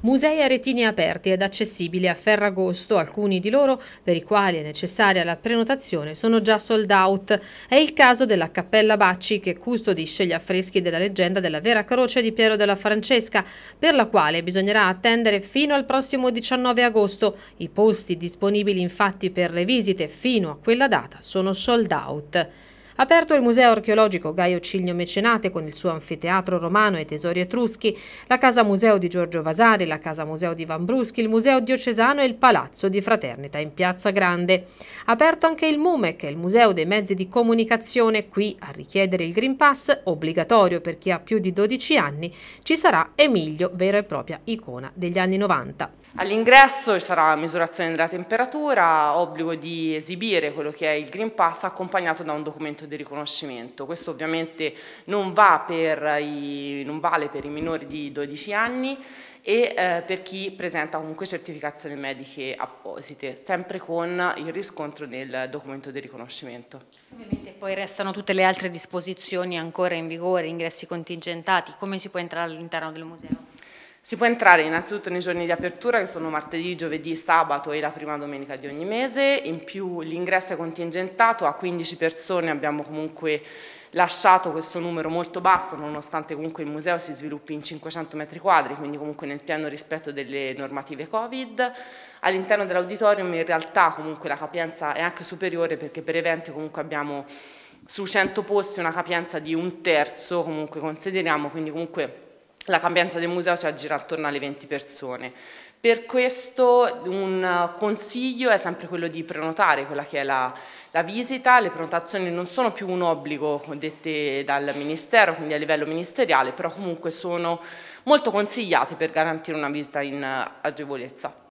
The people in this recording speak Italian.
Musei a retini aperti ed accessibili a Ferragosto, alcuni di loro per i quali è necessaria la prenotazione sono già sold out. È il caso della Cappella Bacci che custodisce gli affreschi della leggenda della Vera Croce di Piero della Francesca, per la quale bisognerà attendere fino al prossimo 19 agosto. I posti disponibili infatti per le visite fino a quella data sono sold out. Aperto il Museo archeologico Gaio Ciglio Mecenate con il suo anfiteatro romano e tesori etruschi, la Casa Museo di Giorgio Vasari, la Casa Museo di Van Bruschi, il Museo diocesano e il Palazzo di Fraternita in Piazza Grande. Aperto anche il MUMEC, il Museo dei Mezzi di Comunicazione, qui a richiedere il Green Pass, obbligatorio per chi ha più di 12 anni, ci sarà Emilio, vera e propria icona degli anni 90. All'ingresso ci sarà misurazione della temperatura, obbligo di esibire quello che è il Green Pass accompagnato da un documento e di riconoscimento. Questo ovviamente non, va i, non vale per i minori di 12 anni e eh, per chi presenta comunque certificazioni mediche apposite, sempre con il riscontro del documento di riconoscimento. Ovviamente poi restano tutte le altre disposizioni ancora in vigore, ingressi contingentati, come si può entrare all'interno del museo? Si può entrare innanzitutto nei giorni di apertura che sono martedì, giovedì, sabato e la prima domenica di ogni mese, in più l'ingresso è contingentato a 15 persone, abbiamo comunque lasciato questo numero molto basso nonostante comunque il museo si sviluppi in 500 metri quadri, quindi comunque nel pieno rispetto delle normative Covid. All'interno dell'auditorium in realtà comunque la capienza è anche superiore perché per eventi comunque abbiamo su 100 posti una capienza di un terzo comunque consideriamo, quindi comunque la cambianza del museo si aggira attorno alle 20 persone. Per questo un consiglio è sempre quello di prenotare quella che è la, la, visita, le prenotazioni non sono più un obbligo dette dal Ministero, quindi a livello ministeriale, però comunque sono molto consigliate per garantire una visita in agevolezza.